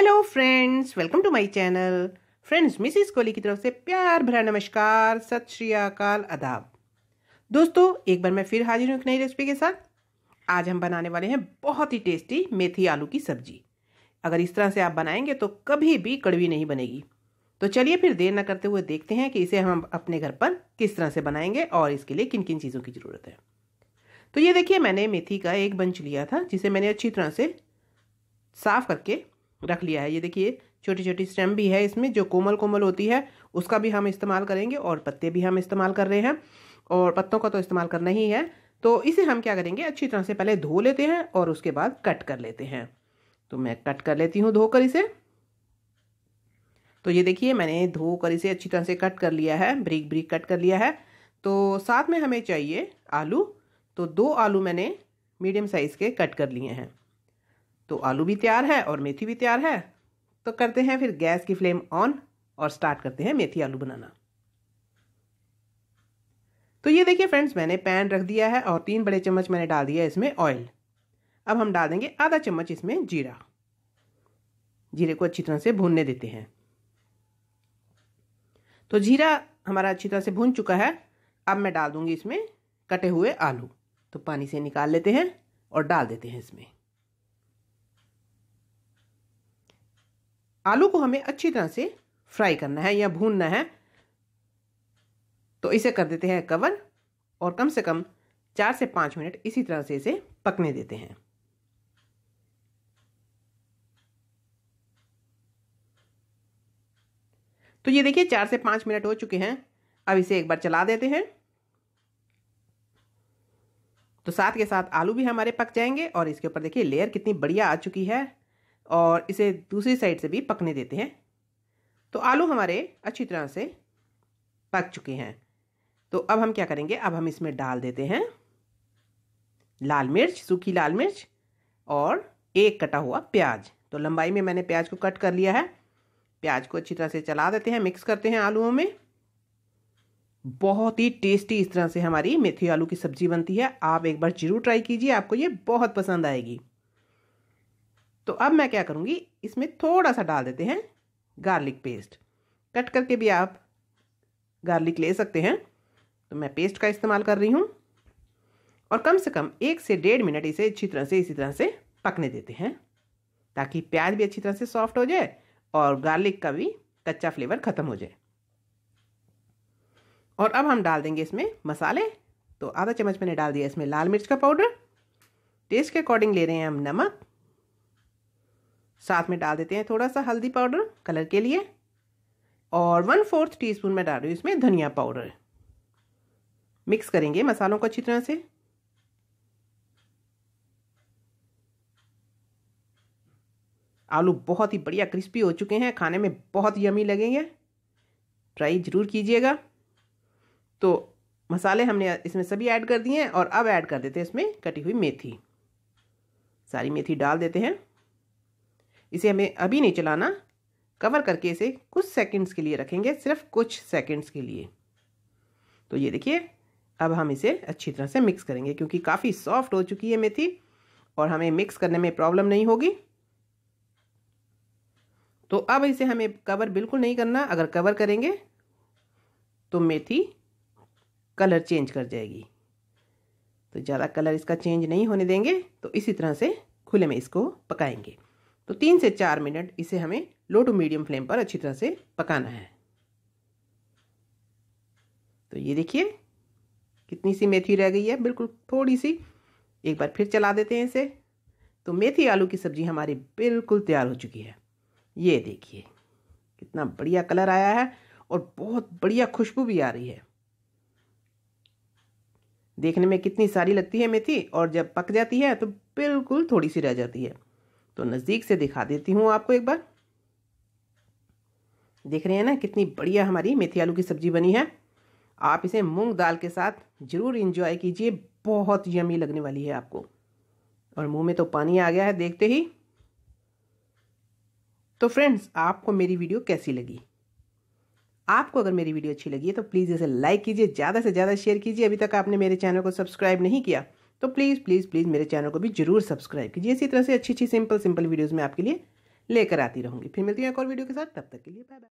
hello friends welcome to my channel friends Mrs Kohli की तरफ से प्यार भरा नमस्कार सत श्री अकाल अदाब दोस्तों एक बार मैं फिर हाजिर हूँ एक नई रेसिपी के साथ आज हम बनाने वाले हैं बहुत ही टेस्टी मेथी आलू की सब्जी अगर इस तरह से आप बनाएंगे तो कभी भी कड़वी नहीं बनेगी तो चलिए फिर देर न करते हुए देखते हैं कि इसे हम अपने घर पर किस तरह से बनाएंगे और इसके लिए किन किन चीज़ों की ज़रूरत है तो ये देखिए मैंने मेथी का एक बंच लिया था जिसे मैंने अच्छी तरह से साफ़ करके रख लिया है ये देखिए छोटी छोटी स्टेम भी है इसमें जो कोमल कोमल होती है उसका भी हम इस्तेमाल करेंगे और पत्ते भी हम इस्तेमाल कर रहे हैं और पत्तों का तो इस्तेमाल करना ही है तो इसे हम क्या करेंगे अच्छी तरह से पहले धो लेते हैं और उसके बाद कट कर लेते हैं तो मैं कट कर लेती हूँ धोकर इसे तो ये देखिए मैंने धोकर इसे अच्छी तरह से कट कर लिया है ब्रिक ब्रिक कट कर लिया है तो साथ में हमें चाहिए आलू तो दो आलू मैंने मीडियम साइज़ के कट कर लिए हैं तो आलू भी तैयार है और मेथी भी तैयार है तो करते हैं फिर गैस की फ्लेम ऑन और स्टार्ट करते हैं मेथी आलू बनाना तो ये देखिए फ्रेंड्स मैंने पैन रख दिया है और तीन बड़े चम्मच मैंने डाल दिया है इसमें ऑयल अब हम डाल देंगे आधा चम्मच इसमें जीरा जीरे को अच्छी तरह से भूनने देते हैं तो जीरा हमारा अच्छी तरह से भून चुका है अब मैं डाल दूंगी इसमें कटे हुए आलू तो पानी से निकाल लेते हैं और डाल देते हैं इसमें आलू को हमें अच्छी तरह से फ्राई करना है या भूनना है तो इसे कर देते हैं कवर और कम से कम चार से पाँच मिनट इसी तरह से इसे पकने देते हैं तो ये देखिए चार से पाँच मिनट हो चुके हैं अब इसे एक बार चला देते हैं तो साथ के साथ आलू भी हमारे पक जाएंगे और इसके ऊपर देखिए लेयर कितनी बढ़िया आ चुकी है और इसे दूसरी साइड से भी पकने देते हैं तो आलू हमारे अच्छी तरह से पक चुके हैं तो अब हम क्या करेंगे अब हम इसमें डाल देते हैं लाल मिर्च सूखी लाल मिर्च और एक कटा हुआ प्याज तो लंबाई में मैंने प्याज को कट कर लिया है प्याज को अच्छी तरह से चला देते हैं मिक्स करते हैं आलूओं में बहुत ही टेस्टी इस तरह से हमारी मेथी आलू की सब्जी बनती है आप एक बार जरूर ट्राई कीजिए आपको ये बहुत पसंद आएगी तो अब मैं क्या करूँगी इसमें थोड़ा सा डाल देते हैं गार्लिक पेस्ट कट करके भी आप गार्लिक ले सकते हैं तो मैं पेस्ट का इस्तेमाल कर रही हूँ और कम से कम एक से डेढ़ मिनट इसे अच्छी तरह से इसी तरह से पकने देते हैं ताकि प्याज भी अच्छी तरह से सॉफ्ट हो जाए और गार्लिक का भी कच्चा फ्लेवर ख़त्म हो जाए और अब हम डाल देंगे इसमें मसाले तो आधा चम्मच मैंने डाल दिया इसमें लाल मिर्च का पाउडर टेस्ट के अकॉर्डिंग ले रहे हैं हम नमक साथ में डाल देते हैं थोड़ा सा हल्दी पाउडर कलर के लिए और वन फोर्थ टी स्पून में डाल रही हूँ इसमें धनिया पाउडर मिक्स करेंगे मसालों को अच्छी तरह से आलू बहुत ही बढ़िया क्रिस्पी हो चुके हैं खाने में बहुत यमी लगेंगे ट्राई ज़रूर कीजिएगा तो मसाले हमने इसमें सभी ऐड कर दिए हैं और अब ऐड कर देते हैं इसमें कटी हुई मेथी सारी मेथी डाल देते हैं इसे हमें अभी नहीं चलाना कवर करके इसे कुछ सेकंड्स के लिए रखेंगे सिर्फ कुछ सेकंड्स के लिए तो ये देखिए अब हम इसे अच्छी तरह से मिक्स करेंगे क्योंकि काफ़ी सॉफ्ट हो चुकी है मेथी और हमें मिक्स करने में प्रॉब्लम नहीं होगी तो अब इसे हमें कवर बिल्कुल नहीं करना अगर कवर करेंगे तो मेथी कलर चेंज कर जाएगी तो ज़्यादा कलर इसका चेंज नहीं होने देंगे तो इसी तरह से खुले में इसको पकाएंगे तो तीन से चार मिनट इसे हमें लो टू मीडियम फ्लेम पर अच्छी तरह से पकाना है तो ये देखिए कितनी सी मेथी रह गई है बिल्कुल थोड़ी सी एक बार फिर चला देते हैं इसे तो मेथी आलू की सब्ज़ी हमारी बिल्कुल तैयार हो चुकी है ये देखिए कितना बढ़िया कलर आया है और बहुत बढ़िया खुशबू भी आ रही है देखने में कितनी सारी लगती है मेथी और जब पक जाती है तो बिल्कुल थोड़ी सी रह जाती है तो नज़दीक से दिखा देती हूँ आपको एक बार देख रहे हैं ना कितनी बढ़िया हमारी मेथी आलू की सब्ज़ी बनी है आप इसे मूंग दाल के साथ ज़रूर इंजॉय कीजिए बहुत यमी लगने वाली है आपको और मुंह में तो पानी आ गया है देखते ही तो फ्रेंड्स आपको मेरी वीडियो कैसी लगी आपको अगर मेरी वीडियो अच्छी लगी है तो प्लीज़ इसे लाइक कीजिए ज़्यादा से ज़्यादा शेयर कीजिए अभी तक आपने मेरे चैनल को सब्सक्राइब नहीं किया तो प्लीज़ प्लीज़ प्लीज़ मेरे चैनल को भी जरूर सब्सक्राइब कीजिए इसी तरह से अच्छी अच्छी सिंपल सिंपल वीडियोज़ में आपके लिए लेकर आती रहूँगी फिर मिलती हूँ एक और वीडियो के साथ तब तक के लिए बाय बाय